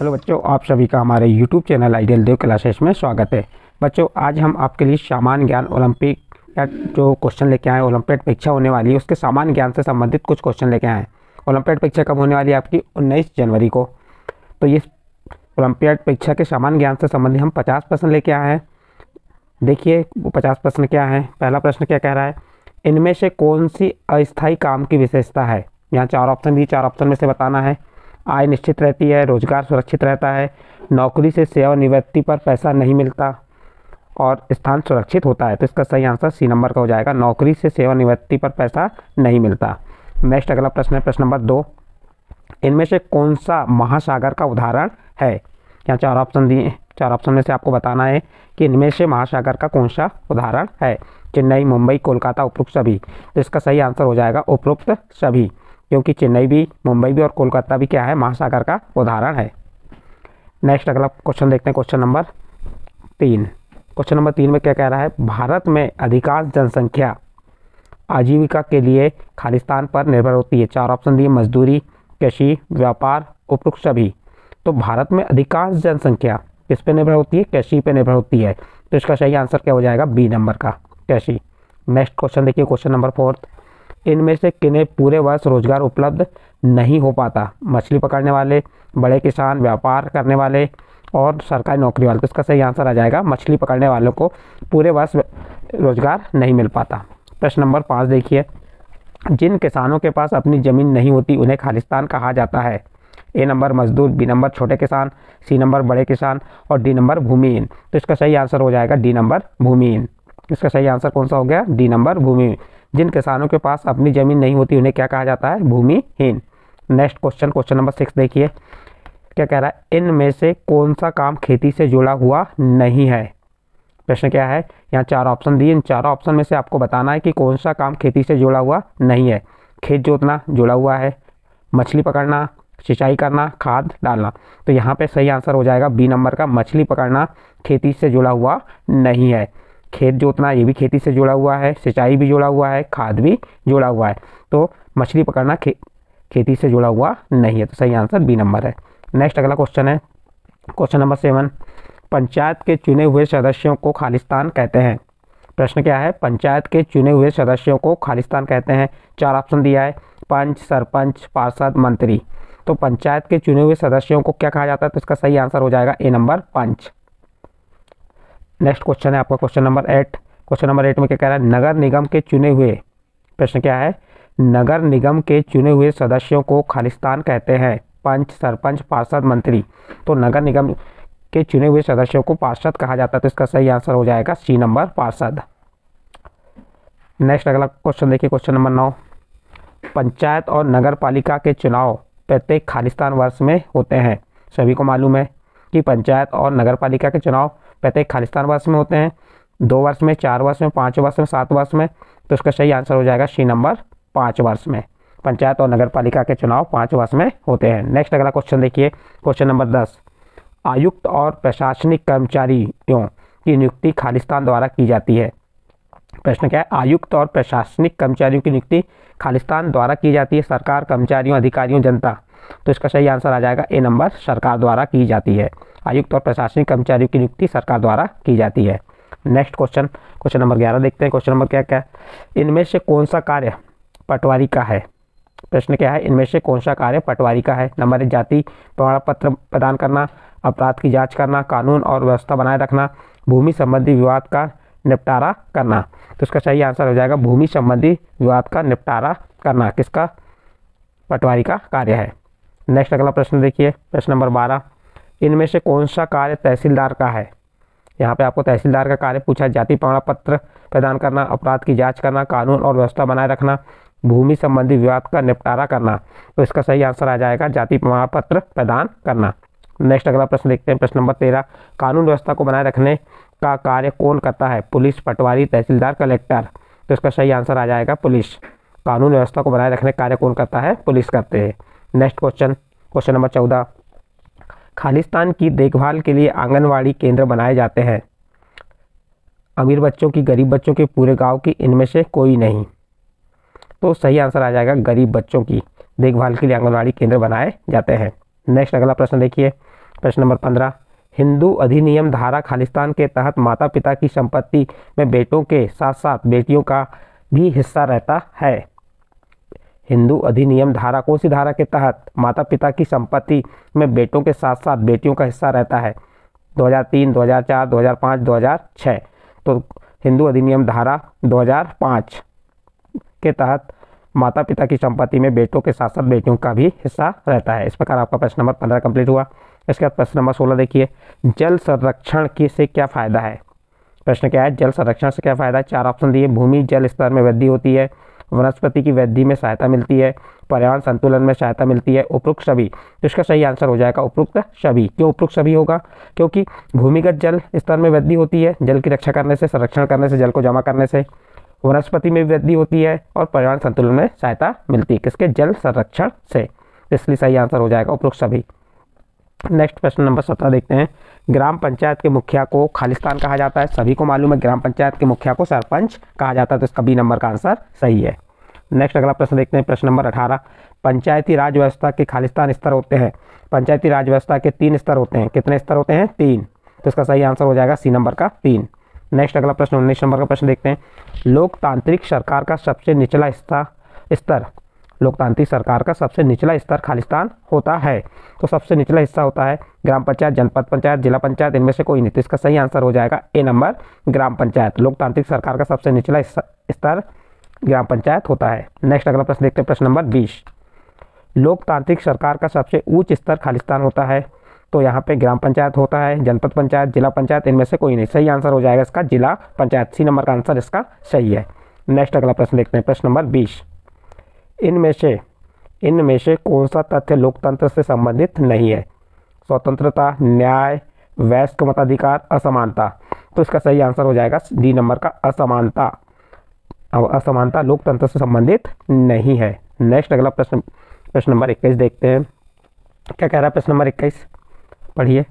hello बच्चों आप सभी का हमारे YouTube channel ideal Dev classes में स्वागत है बच्चों आज हम आपके लिए सामान्य ज्ञान ओलंपिक या जो क्वेश्चन लेके आए ओलंपियड परीक्षा होने वाली है उसके सामान्य ज्ञान से संबंधित कुछ क्वेश्चन लेके आए ओलंपियड परीक्षा कब होने वाली है आपकी उन्नीस जनवरी को तो ये ओलंपियड परीक्षा के सामान्य ज्ञान से संबंधित हम पचास प्रश्न लेके आए हैं देखिए वो पचास प्रश्न क्या हैं पहला प्रश्न क्या कह रहा है इनमें से कौन सी अस्थायी काम की विशेषता है यहाँ चार ऑप्शन दिए चार ऑप्शन में से बताना है आय निश्चित रहती है रोज़गार सुरक्षित रहता है नौकरी से सेवानिवृत्ति पर पैसा नहीं मिलता और स्थान सुरक्षित होता है तो इसका सही आंसर सी नंबर का हो जाएगा नौकरी से सेवानिवृत्ति पर पैसा नहीं मिलता नेक्स्ट अगला प्रश्न है प्रश्न नंबर दो इनमें से कौन सा महासागर का उदाहरण है यहाँ चार ऑप्शन दिए चार ऑप्शन में से आपको बताना है कि इनमें से महासागर का कौन सा उदाहरण है चेन्नई मुंबई कोलकाता उपरोक्त सभी तो इसका सही आंसर हो जाएगा उपरोक्त सभी क्योंकि चेन्नई भी मुंबई भी और कोलकाता भी क्या है महासागर का उदाहरण है नेक्स्ट अगला क्वेश्चन देखते हैं क्वेश्चन नंबर तीन क्वेश्चन नंबर तीन में क्या कह रहा है भारत में अधिकांश जनसंख्या आजीविका के लिए खालिस्तान पर निर्भर होती है चार ऑप्शन दिए मजदूरी कृषि व्यापार उपयुक्त सभी तो भारत में अधिकांश जनसंख्या किस पर निर्भर होती है कृषि पर निर्भर होती है तो इसका सही आंसर क्या हो जाएगा बी नंबर का कृषि नेक्स्ट क्वेश्चन देखिए क्वेश्चन नंबर फोर्थ इनमें से किन्हें पूरे वर्ष रोजगार उपलब्ध नहीं हो पाता मछली पकड़ने वाले बड़े किसान व्यापार करने वाले और सरकारी नौकरी वाले तो इसका सही आंसर आ जाएगा मछली पकड़ने वालों को पूरे वर्ष रोजगार नहीं मिल पाता प्रश्न नंबर पाँच देखिए जिन किसानों के पास अपनी ज़मीन नहीं होती उन्हें खालिस्तान कहा जाता है ए नंबर मजदूर बी नंबर छोटे किसान सी नंबर बड़े किसान और डी नंबर भूमिहीन तो इसका सही आंसर हो जाएगा डी नंबर भूमिहीन इसका सही आंसर कौन सा हो गया डी नंबर भूमिहीन जिन किसानों के पास अपनी ज़मीन नहीं होती उन्हें क्या कहा जाता है भूमिहीन next question question number six देखिए क्या कह रहा है इनमें से कौन सा काम खेती से जुड़ा हुआ नहीं है प्रश्न क्या है यहाँ चार ऑप्शन दिए इन चारों ऑप्शन में से आपको बताना है कि कौन सा काम खेती से जुड़ा हुआ नहीं है खेत जोतना जुड़ा हुआ है मछली पकड़ना सिंचाई करना खाद डालना तो यहाँ पे सही आंसर हो जाएगा बी नंबर का मछली पकड़ना खेती से जुड़ा हुआ नहीं है खेत जोतना ये भी खेती से जुड़ा हुआ है सिंचाई भी जुड़ा हुआ है खाद भी जुड़ा हुआ है तो मछली पकड़ना खे, खेती से जुड़ा हुआ नहीं है तो सही आंसर बी नंबर है नेक्स्ट अगला क्वेश्चन है क्वेश्चन नंबर सेवन पंचायत के चुने हुए सदस्यों को खालिस्तान कहते हैं प्रश्न क्या है पंचायत के चुने हुए सदस्यों को खालिस्तान कहते हैं चार ऑप्शन दिया है पंच सरपंच पार्षद मंत्री तो पंचायत के चुने हुए सदस्यों को क्या कहा जाता है तो इसका सही आंसर हो जाएगा A number panch next question है आपका question number eight question number eight में क्या कह रहा है नगर निगम के चुने हुए प्रश्न क्या है नगर निगम के चुने हुए सदस्यों को खालिस्तान कहते हैं पंच सरपंच पार्षद मंत्री तो नगर निगम के चुने हुए सदस्यों को पार्षद कहा जाता है तो इसका सही आंसर हो जाएगा सी नंबर पार्षद नेक्स्ट अगला क्वेश्चन देखिए क्वेश्चन नंबर नौ पंचायत और नगर पालिका के चुनाव प्रत्येक खालिस्तान वर्ष में होते हैं सभी को मालूम है कि पंचायत और नगर पालिका के चुनाव प्रत्येक खालिस्तान वर्ष में होते हैं दो वर्ष में चार वर्ष में पाँच वर्ष में सात वर्ष में तो उसका सही आंसर हो जाएगा सी नंबर पाँच वर्ष में पंचायत और नगर पालिका के चुनाव पाँच वर्ष में होते हैं नेक्स्ट अगला क्वेश्चन देखिए क्वेश्चन नंबर दस आयुक्त और प्रशासनिक कर्मचारियों की नियुक्ति खालिस्तान द्वारा की जाती है प्रश्न क्या है आयुक्त और प्रशासनिक कर्मचारियों की नियुक्ति खालिस्तान द्वारा की जाती है सरकार कर्मचारियों अधिकारियों जनता तो इसका सही आंसर आ जाएगा ए नंबर सरकार द्वारा की जाती है आयुक्त और प्रशासनिक कर्मचारियों की नियुक्ति सरकार द्वारा की जाती है नेक्स्ट क्वेश्चन क्वेश्चन नंबर ग्यारह देखते हैं क्वेश्चन नंबर क्या क्या है इनमें से कौन सा कार्य पटवारी का है प्रश्न क्या है इनमें से कौन सा कार्य पटवारी का है नंबर एक जाति प्रमाण पत्र प्रदान करना अपराध की जांच करना कानून और व्यवस्था बनाए रखना भूमि संबंधी विवाद का निपटारा करना तो इसका सही आंसर हो जाएगा भूमि संबंधी विवाद का निपटारा करना किसका पटवारी का कार्य है नेक्स्ट अगला प्रश्न देखिए प्रश्न नंबर बारह इनमें से कौन सा कार्य तहसीलदार का है यहाँ पे आपको तहसीलदार का कार्य पूछा जाति प्रमाण पत्र प्रदान करना अपराध की जांच करना कानून और व्यवस्था बनाए रखना भूमि संबंधी विवाद का निपटारा करना तो इसका सही आंसर आ जाएगा जाति प्रमाण पत्र प्रदान करना नेक्स्ट अगला प्रश्न देखते हैं प्रश्न नंबर तेरह कानून व्यवस्था को बनाए रखने का कार्य कौन करता है पुलिस पटवारी तहसीलदार कलेक्टर तो इसका सही आंसर आ जाएगा पुलिस कानून व्यवस्था को बनाए रखने का कार्य कौन करता है पुलिस करते हैं नेक्स्ट क्वेश्चन क्वेश्चन नंबर चौदह खालिस्तान की देखभाल के लिए आंगनवाड़ी केंद्र बनाए जाते हैं अमीर बच्चों की गरीब बच्चों के पूरे गांव की इनमें से कोई नहीं तो सही आंसर आ जाएगा गरीब बच्चों की देखभाल के लिए आंगनबाड़ी केंद्र बनाए जाते हैं नेक्स्ट अगला प्रश्न देखिए प्रश्न नंबर पंद्रह हिंदू अधिनियम धारा खालिस्तान के तहत माता पिता की संपत्ति में बेटों के साथ साथ बेटियों का भी हिस्सा रहता है हिंदू अधिनियम धारा कौन सी धारा के तहत माता पिता की संपत्ति में बेटों के साथ साथ बेटियों का हिस्सा रहता है 2003, 2004, 2005, 2006 तो हिंदू अधिनियम धारा 2005 के तहत माता पिता की संपत्ति में बेटों के साथ साथ बेटियों का भी हिस्सा रहता है इस प्रकार आपका प्रश्न नंबर पंद्रह कंप्लीट हुआ इसके बाद प्रश्न नंबर सोलह देखिए जल संरक्षण की से क्या फ़ायदा है प्रश्न क्या है जल संरक्षण से क्या फ़ायदा है चार ऑप्शन दिए भूमि जल स्तर में वृद्धि होती है वनस्पति की वृद्धि में सहायता मिलती है पर्यावरण संतुलन में सहायता मिलती है उपयुक्त सभी तो इसका सही आंसर हो जाएगा उपरोक्त सभी क्यों उपयुक्त सभी होगा क्योंकि भूमिगत जल स्तर में वृद्धि होती है जल की रक्षा करने से संरक्षण करने से जल को जमा करने से वनस्पति में वृद्धि होती है और पर्यावरण संतुलन में सहायता मिलती है किसके जल संरक्षण से तो इसलिए सही आंसर हो जाएगा उपयुक्त सभी नेक्स्ट प्रश्न नंबर सत्रह देखते हैं ग्राम पंचायत के मुखिया को खालिस्तान कहा जाता है सभी को मालूम है ग्राम पंचायत के मुखिया को सरपंच कहा जाता है तो इसका बी नंबर का आंसर सही है नेक्स्ट अगला प्रश्न देखते हैं प्रश्न नंबर अठारह पंचायती राज व्यवस्था के खालिस्तान स्तर होते हैं पंचायती राज व्यवस्था के तीन स्तर होते हैं कितने स्तर होते हैं तीन तो इसका सही आंसर हो जाएगा सी नंबर का तीन नेक्स्ट अगला प्रश्न उन्नीस नंबर का प्रश्न देखते हैं लोकतांत्रिक सरकार का सबसे निचला स्तर लोकतांत्रिक सरकार का सबसे निचला स्तर खालिस्तान होता है तो सबसे निचला हिस्सा होता है ग्राम पंचायत जनपद पंचायत जिला पंचायत इनमें से कोई नहीं तो इसका सही आंसर हो जाएगा ए नंबर ग्राम पंचायत लोकतांत्रिक सरकार का सबसे निचला स्तर ग्राम पंचायत होता है नेक्स्ट अगला प्रश्न देखते हैं प्रश्न नंबर बीस लोकतांत्रिक सरकार का सबसे उच्च स्तर खालिस्तान होता है तो यहाँ पे ग्राम पंचायत होता है जनपद पंचायत जिला पंचायत इनमें से कोई नहीं सही आंसर हो जाएगा इसका जिला पंचायत सी नंबर का आंसर इसका सही है नेक्स्ट अगला प्रश्न देखते हैं प्रश्न नंबर बीस इनमें से इनमें से कौन सा तथ्य लोकतंत्र से संबंधित नहीं है स्वतंत्रता न्याय वैश्य मताधिकार असमानता तो इसका सही आंसर हो जाएगा डी नंबर का असमानता अब असमानता लोकतंत्र से संबंधित नहीं है नेक्स्ट अगला प्रश्न प्रश्न नंबर इक्कीस देखते हैं क्या कह रहा है प्रश्न नंबर इक्कीस पढ़िए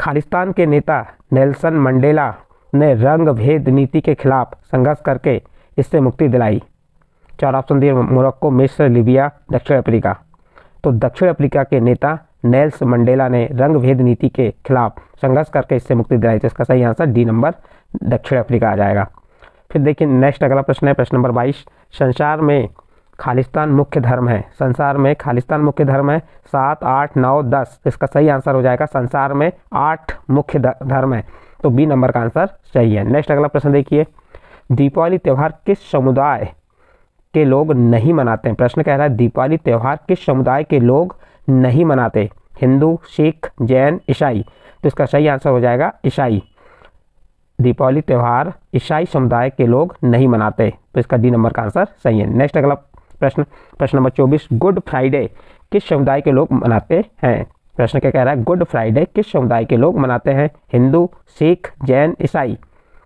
खालिस्तान के नेता नेल्सन मंडेला ने रंग भेद नीति के खिलाफ संघर्ष करके इससे मुक्ति दिलाई चार ऑप्शन दिए मोरक्को मिस्र लीबिया दक्षिण अफ्रीका तो दक्षिण अफ्रीका के नेता नेल्स मंडेला ने रंग भेद नीति के खिलाफ संघर्ष करके इससे मुक्ति दिलाई थी तो इसका सही आंसर डी नंबर दक्षिण अफ्रीका आ जाएगा फिर देखिए नेक्स्ट अगला प्रश्न है प्रश्न नंबर बाईस संसार में खालिस्तान मुख्य धर्म है संसार में खालिस्तान मुख्य धर्म है सात आठ नौ दस इसका सही आंसर हो जाएगा संसार में आठ मुख्य धर्म है तो बी नंबर का आंसर सही है नेक्स्ट अगला प्रश्न देखिए दीपावली त्यौहार किस समुदाय के लोग नहीं मनाते हैं प्रश्न कह रहा है दीपावली त्यौहार किस समुदाय के लोग नहीं मनाते हिंदू सिख जैन ईसाई तो इसका सही आंसर हो जाएगा ईसाई दीपावली त्यौहार ईसाई समुदाय के लोग नहीं मनाते तो इसका डी नंबर का आंसर सही है नेक्स्ट अगला प्रश्न प्रश्न नंबर चौबीस गुड फ्राइडे किस समुदाय के लोग मनाते हैं प्रश्न क्या कह रहा है गुड फ्राइडे किस समुदाय के लोग मनाते हैं हिंदू सिख जैन ईसाई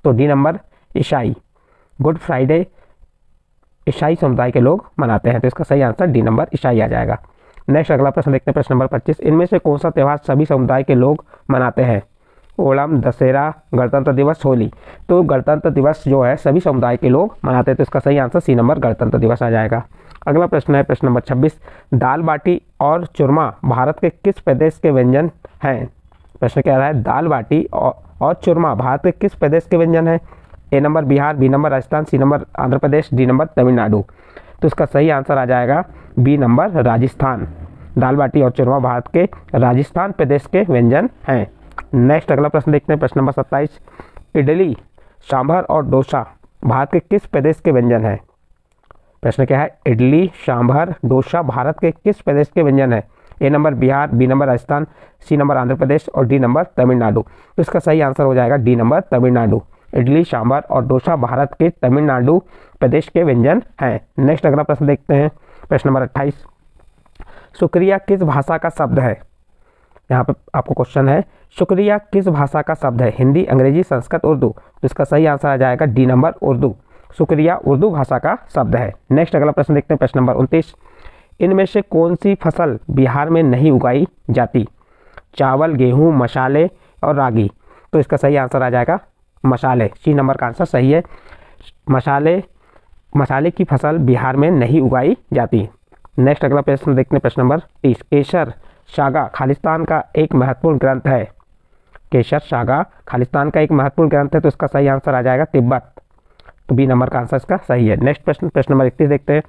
तो डी नंबर ईसाई गुड फ्राइडे ईसाई समुदाय के लोग मनाते हैं तो इसका सही आंसर डी नंबर ईसाई आ जाएगा नेक्स्ट अगला प्रश्न देखते हैं प्रश्न नंबर पच्चीस इनमें से कौन सा त्यौहार सभी समुदाय के लोग मनाते हैं ओणम दशहरा गणतंत्र दिवस होली तो गणतंत्र दिवस जो है सभी समुदाय के लोग मनाते हैं तो इसका सही आंसर सी नंबर गणतंत्र दिवस आ जाएगा अगला प्रश्न है प्रश्न नंबर छब्बीस दाल बाटी और चूरमा भारत के किस प्रदेश के व्यंजन हैं प्रश्न क्या रहा है दाल बाटी और चूरमा भारत के किस प्रदेश के व्यंजन हैं A number Bihar B number Rajasthan C number Andhra Pradesh D number Tamil Nadu तो इसका सही आंसर आ जाएगा बी नंबर राजस्थान दाल बाटी और चूरमा भारत के राजस्थान प्रदेश के व्यंजन हैं नेक्स्ट अगला प्रश्न देखते हैं प्रश्न नंबर सत्ताईस इडली सांभर और डोसा भारत के किस प्रदेश के व्यंजन हैं प्रश्न क्या है इडली सांभर डोसा भारत के किस प्रदेश के व्यंजन है A number Bihar B number Rajasthan C number Andhra Pradesh और डी नंबर तमिलनाडु तो इसका सही आंसर हो जाएगा डी नंबर तमिलनाडु इडली सांभर और डोसा भारत के तमिलनाडु प्रदेश के व्यंजन हैं नेक्स्ट अगला प्रश्न देखते हैं प्रश्न नंबर अट्ठाईस शुक्रिया किस भाषा का शब्द है यहाँ पर आपको क्वेश्चन है शुक्रिया किस भाषा का शब्द है हिंदी अंग्रेजी संस्कृत उर्दू तो इसका सही आंसर आ जाएगा डी नंबर उर्दू शुक्रिया उर्दू भाषा का शब्द है नेक्स्ट अगला प्रश्न देखते हैं प्रश्न नंबर उनतीस इनमें से कौन सी फसल बिहार में नहीं उगाई जाती चावल गेहूँ मसाले और रागी तो इसका सही आंसर आ जाएगा मसाले सी नंबर का आंसर सही है मसाले मसाले की फसल बिहार में नहीं उगाई जाती नेक्स्ट अगला प्रश्न देखते हैं प्रश्न नंबर तीस केसर शागा खालिस्तान का एक महत्वपूर्ण ग्रंथ है केसर शागा खालिस्तान का एक महत्वपूर्ण ग्रंथ है तो इसका सही आंसर आ जाएगा तिब्बत तो बी नंबर का आंसर इसका सही है नेक्स्ट प्रश्न प्रश्न नंबर इकतीस देखते हैं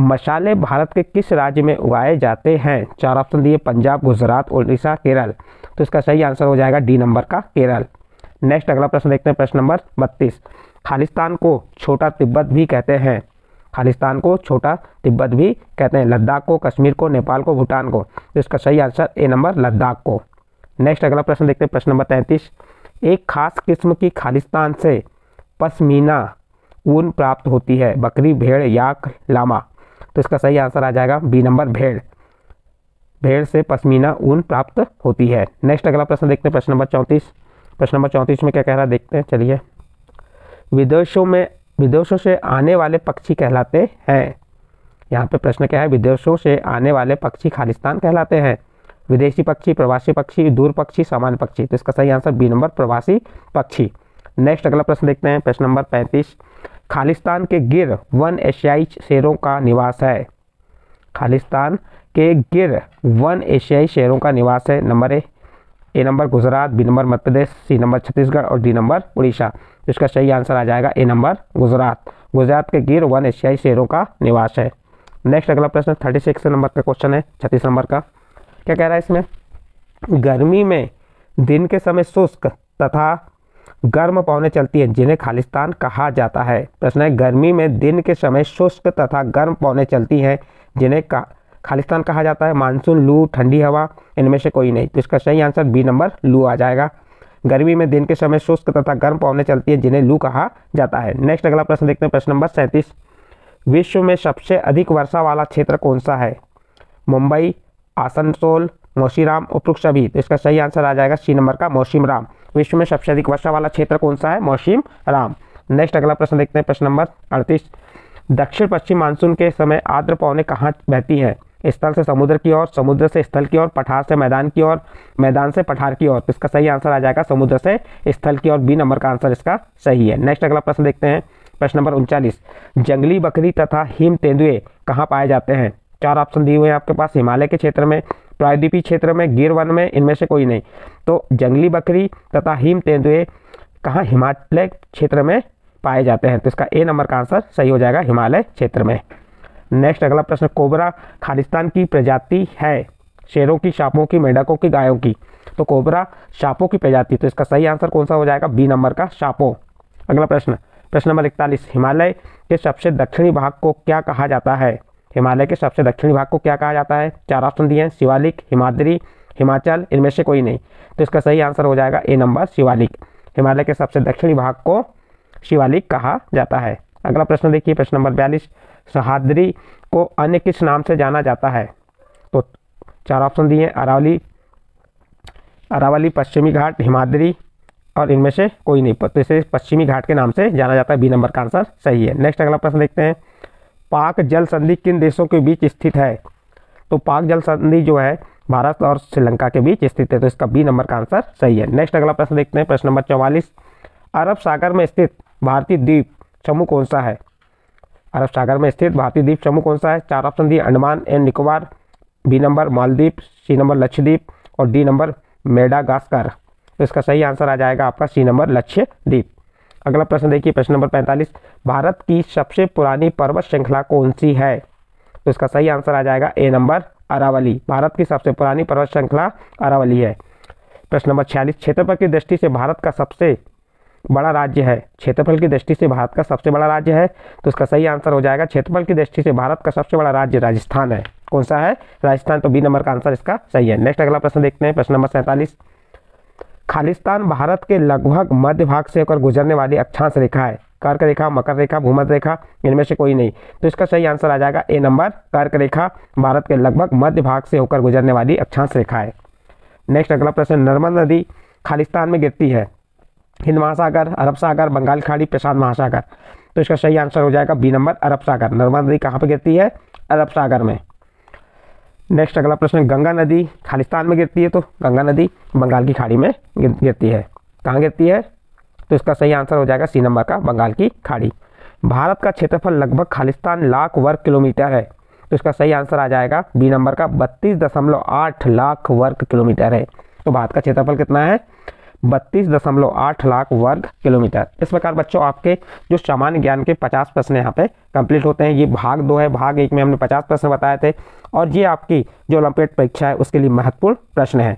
मसाले भारत के किस राज्य में उगाए जाते हैं चार ऑप्शन दिए पंजाब गुजरात उड़ीसा केरल तो इसका सही आंसर हो जाएगा डी नंबर का केरल नेक्स्ट अगला प्रश्न देखते हैं प्रश्न नंबर बत्तीस खालिस्तान को छोटा तिब्बत भी कहते हैं खालिस्तान को छोटा तिब्बत भी कहते हैं लद्दाख को कश्मीर को नेपाल को भूटान को तो इसका सही आंसर ए नंबर लद्दाख को नेक्स्ट अगला प्रश्न देखते हैं प्रश्न नंबर तैंतीस एक खास किस्म की खालिस्तान से पश्मीना ऊन प्राप्त होती है बकरी भेड़ याक लामा तो इसका सही आंसर आ जाएगा बी नंबर भेड़ भेड़ से पश्मीना ऊन प्राप्त होती है नेक्स्ट अगला प्रश्न देखते हैं प्रश्न नंबर चौंतीस प्रश्न नंबर चौंतीस में क्या कह रहा है देखते हैं चलिए विदेशों में विदेशों से आने वाले पक्षी कहलाते हैं यहाँ पे प्रश्न क्या है विदेशों से आने वाले पक्षी खालिस्तान कहलाते हैं विदेशी पक्षी प्रवासी पक्षी दूर पक्षी सामान्य पक्षी तो इसका सही आंसर बी नंबर प्रवासी पक्षी नेक्स्ट अगला प्रश्न देखते हैं प्रश्न नंबर पैंतीस खालिस्तान के गिर वन एशियाई शेरों का निवास है खालिस्तान के गिर वन एशियाई शेरों का निवास है number A A number Gujarat B number Madhya Pradesh C number Chhattisgarh और डी नंबर उड़ीसा इसका सही आंसर आ जाएगा ए नंबर गुजरात गुजरात के गिर वन एशियाई शहरों का निवास है नेक्स्ट अगला प्रश्न थर्टी सिक्स नंबर का क्वेश्चन है छत्तीस नंबर का क्या कह रहा है इसमें गर्मी में दिन के समय शुष्क तथा गर्म पवनें चलती हैं जिन्हें खालिस्तान कहा जाता है प्रश्न है गर्मी में दिन के समय शुष्क तथा गर्म पवनें चलती हैं जिन्हें खालिस्तान कहा जाता है मानसून लू ठंडी हवा इनमें से कोई नहीं तो इसका सही आंसर बी नंबर लू आ जाएगा गर्मी में दिन के समय शुष्क तथा गर्म पवने चलती है जिन्हें लू कहा जाता है नेक्स्ट अगला प्रश्न देखते हैं प्रश्न नंबर सैंतीस विश्व में सबसे अधिक वर्षा वाला क्षेत्र कौन सा है मुंबई आसनसोल मौसीराम उपरुक्त सभी तो इसका सही आंसर आ जाएगा सी नंबर का मौसीम राम विश्व में सबसे अधिक वर्षा वाला क्षेत्र कौन सा है मौसीम राम नेक्स्ट अगला प्रश्न देखते हैं प्रश्न नंबर अड़तीस दक्षिण पश्चिम मानसून के समय आर्द्र पौने कहाँ बहती हैं स्थल से समुद्र की ओर समुद्र से स्थल की ओर पठार से मैदान की ओर मैदान से पठार की ओर तो इसका सही आंसर आ जाएगा समुद्र से स्थल की ओर बी नंबर का आंसर इसका सही है नेक्स्ट अगला प्रश्न देखते हैं प्रश्न नंबर उनचालीस जंगली बकरी तथा हिम तेंदुए कहाँ पाए जाते हैं चार ऑप्शन दिए हुए हैं आपके पास हिमालय के क्षेत्र में प्रायद्वीपीय क्षेत्र में गिर वन में इनमें से कोई नहीं तो जंगली बकरी तथा हिम तेंदुए कहाँ हिमालय क्षेत्र में पाए जाते हैं तो इसका ए नंबर का आंसर सही हो जाएगा हिमालय क्षेत्र में नेक्स्ट अगला प्रश्न कोबरा खालिस्तान की प्रजाति है शेरों की शापों की मेढकों की गायों की तो कोबरा शापों की प्रजाति तो इसका सही आंसर कौन सा हो जाएगा बी नंबर का शापो अगला प्रश्न प्रश्न नंबर इकतालीस हिमालय के सबसे दक्षिणी भाग को क्या कहा जाता है हिमालय के सबसे दक्षिणी भाग को क्या कहा जाता है चार ऑप्शन दिए हैं शिवालिक हिमाद्री हिमाचल इनमें से कोई नहीं तो इसका सही आंसर हो जाएगा ए नंबर शिवालिक हिमालय के सबसे दक्षिणी भाग को शिवालिक कहा जाता है अगला प्रश्न देखिए प्रश्न नंबर बयालीस सहाद्री को अन्य किस नाम से जाना जाता है तो चार ऑप्शन दिए अरावली अरावली पश्चिमी घाट हिमाद्री और इनमें से कोई नहीं तो इसे पश्चिमी घाट के नाम से जाना जाता है बी नंबर का आंसर सही है नेक्स्ट अगला प्रश्न देखते हैं पाक जल संधि किन देशों के बीच स्थित है तो पाक जल संधि जो है भारत और श्रीलंका के बीच स्थित है तो इसका बी नंबर का आंसर सही है नेक्स्ट अगला प्रश्न देखते हैं प्रश्न नंबर चौवालीस अरब सागर में स्थित भारतीय द्वीप समूह कौन सा है अरब सागर में स्थित भारतीय द्वीप समूह कौन सा है चार ऑप्शन दिए Andaman and Nicobar B number Maldives C number Lakshadweep और डी नंबर मेडागास्कर तो इसका सही आंसर आ जाएगा आपका सी नंबर लक्षद्वीप अगला प्रश्न देखिए प्रश्न नंबर 45 भारत की सबसे पुरानी पर्वत श्रृंखला कौन सी है तो इसका सही आंसर आ जाएगा ए नंबर अरावली भारत की सबसे पुरानी पर्वत श्रृंखला अरावली है प्रश्न नंबर छियालीस क्षेत्रफल की दृष्टि से भारत का सबसे बड़ा राज्य है क्षेत्रफल की दृष्टि से भारत का सबसे बड़ा राज्य है तो इसका सही आंसर हो जाएगा क्षेत्रफल की दृष्टि से भारत का सबसे बड़ा राज्य राजस्थान है कौन सा है राजस्थान तो बी नंबर का आंसर इसका सही है नेक्स्ट अगला प्रश्न देखते हैं प्रश्न नंबर सैंतालीस खालिस्तान भारत के लगभग मध्य भाग से होकर गुजरने वाली अक्षांश रेखा है कर्क रेखा मकर रेखा भूमध रेखा इनमें से कोई नहीं तो इसका सही आंसर आ जाएगा ए नंबर कर्क रेखा भारत के लगभग मध्य भाग से होकर गुजरने वाली अक्षांश रेखा है नेक्स्ट अगला प्रश्न नर्मदा नदी खालिस्तान में गिरती है हिंद महासागर अरब सागर बंगाल खाड़ी प्रशांत महासागर तो इसका सही आंसर हो जाएगा बी नंबर अरब सागर नर्मदा नदी कहाँ पर गिरती है अरब सागर में नेक्स्ट अगला प्रश्न गंगा नदी खालिस्तान में गिरती है तो गंगा नदी बंगाल की खाड़ी में गिरती है कहाँ गिरती है तो इसका सही आंसर हो जाएगा सी नंबर का बंगाल की खाड़ी भारत का क्षेत्रफल लगभग खालिस्तान लाख वर्ग किलोमीटर है तो इसका सही आंसर आ जाएगा बी नंबर का बत्तीस दशमलव आठ लाख वर्ग किलोमीटर है तो भारत का क्षेत्रफल कितना है बत्तीस दशमलव आठ लाख वर्ग किलोमीटर इस प्रकार बच्चों आपके जो सामान्य ज्ञान के पचास प्रश्न यहाँ पे कंप्लीट होते हैं ये भाग दो है भाग एक में हमने पचास प्रश्न बताए थे और ये आपकी जो ओलंपियड परीक्षा है उसके लिए महत्वपूर्ण प्रश्न है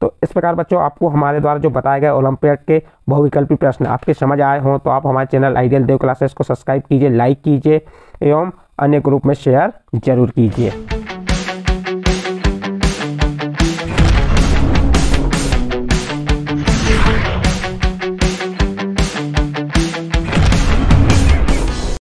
तो इस प्रकार बच्चों आपको हमारे द्वारा जो बताए गए ओलंपियड के बहुविकल्पी प्रश्न आपके समझ आए हों तो आप हमारे चैनल आइडियल देव क्लासेस को सब्सक्राइब कीजिए लाइक कीजिए एवं अन्य ग्रुप में शेयर जरूर कीजिए